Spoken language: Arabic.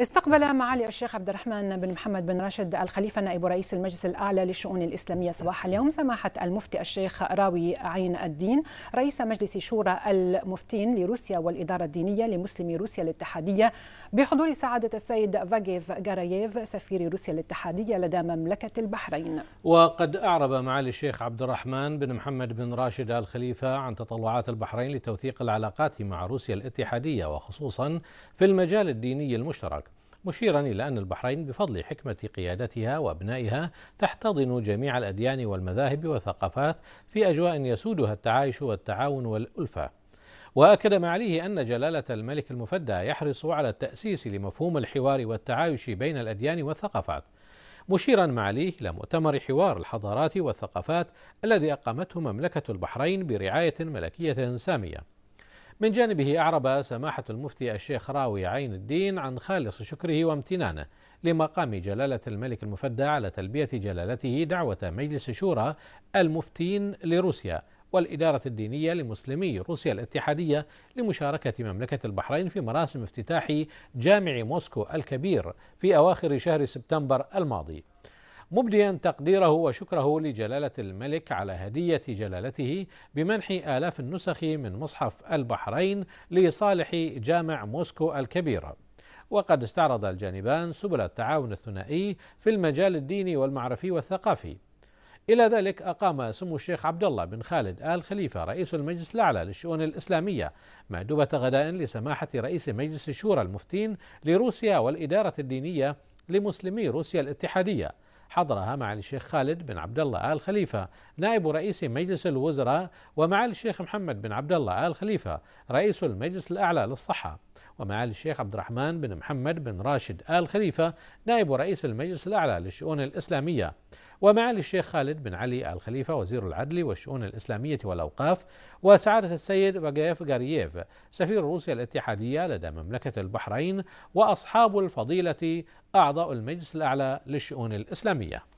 استقبل معالي الشيخ عبد الرحمن بن محمد بن راشد الخليفة نائب رئيس المجلس الأعلى للشؤون الإسلامية صباح اليوم سماحة المفتي الشيخ راوي عين الدين رئيس مجلس شورى المفتين لروسيا والإدارة الدينية لمسلمي روسيا الاتحادية بحضور سعادة السيد فاجيف جاراييف سفير روسيا الاتحادية لدى مملكة البحرين وقد أعرب معالي الشيخ عبد الرحمن بن محمد بن راشد الخليفة عن تطلعات البحرين لتوثيق العلاقات مع روسيا الاتحادية وخصوصا في المجال الديني المشترك مشيرا إلى أن البحرين بفضل حكمة قيادتها وأبنائها تحتضن جميع الأديان والمذاهب والثقافات في أجواء يسودها التعايش والتعاون والألفة وأكد معاليه أن جلالة الملك المفدى يحرص على التأسيس لمفهوم الحوار والتعايش بين الأديان والثقافات مشيرا معاليه إلى مؤتمر حوار الحضارات والثقافات الذي أقامته مملكة البحرين برعاية ملكية سامية من جانبه أعرب سماحة المفتي الشيخ راوي عين الدين عن خالص شكره وامتنانه لمقام جلالة الملك المفدى على تلبية جلالته دعوة مجلس شورى المفتين لروسيا والإدارة الدينية لمسلمي روسيا الاتحادية لمشاركة مملكة البحرين في مراسم افتتاح جامع موسكو الكبير في أواخر شهر سبتمبر الماضي مبديا تقديره وشكره لجلالة الملك على هدية جلالته بمنح آلاف النسخ من مصحف البحرين لصالح جامع موسكو الكبيره وقد استعرض الجانبان سبل التعاون الثنائي في المجال الديني والمعرفي والثقافي. إلى ذلك أقام سمو الشيخ عبد الله بن خالد آل خليفة رئيس المجلس الأعلى للشؤون الإسلامية مأدبة غداء لسماحة رئيس مجلس الشورى المفتين لروسيا والإدارة الدينية لمسلمي روسيا الاتحادية حضرها معالي الشيخ خالد بن عبد الله آل خليفة نائب رئيس مجلس الوزراء ومعالي الشيخ محمد بن عبد الله آل خليفة رئيس المجلس الأعلى للصحة ومعالي الشيخ عبد الرحمن بن محمد بن راشد آل خليفة نائب رئيس المجلس الأعلى للشؤون الإسلامية ومعالي الشيخ خالد بن علي آل خليفة وزير العدل والشؤون الإسلامية والأوقاف وسعادة السيد باجيف غارييف سفير روسيا الاتحادية لدى مملكة البحرين وأصحاب الفضيلة أعضاء المجلس الأعلى للشؤون الإسلامية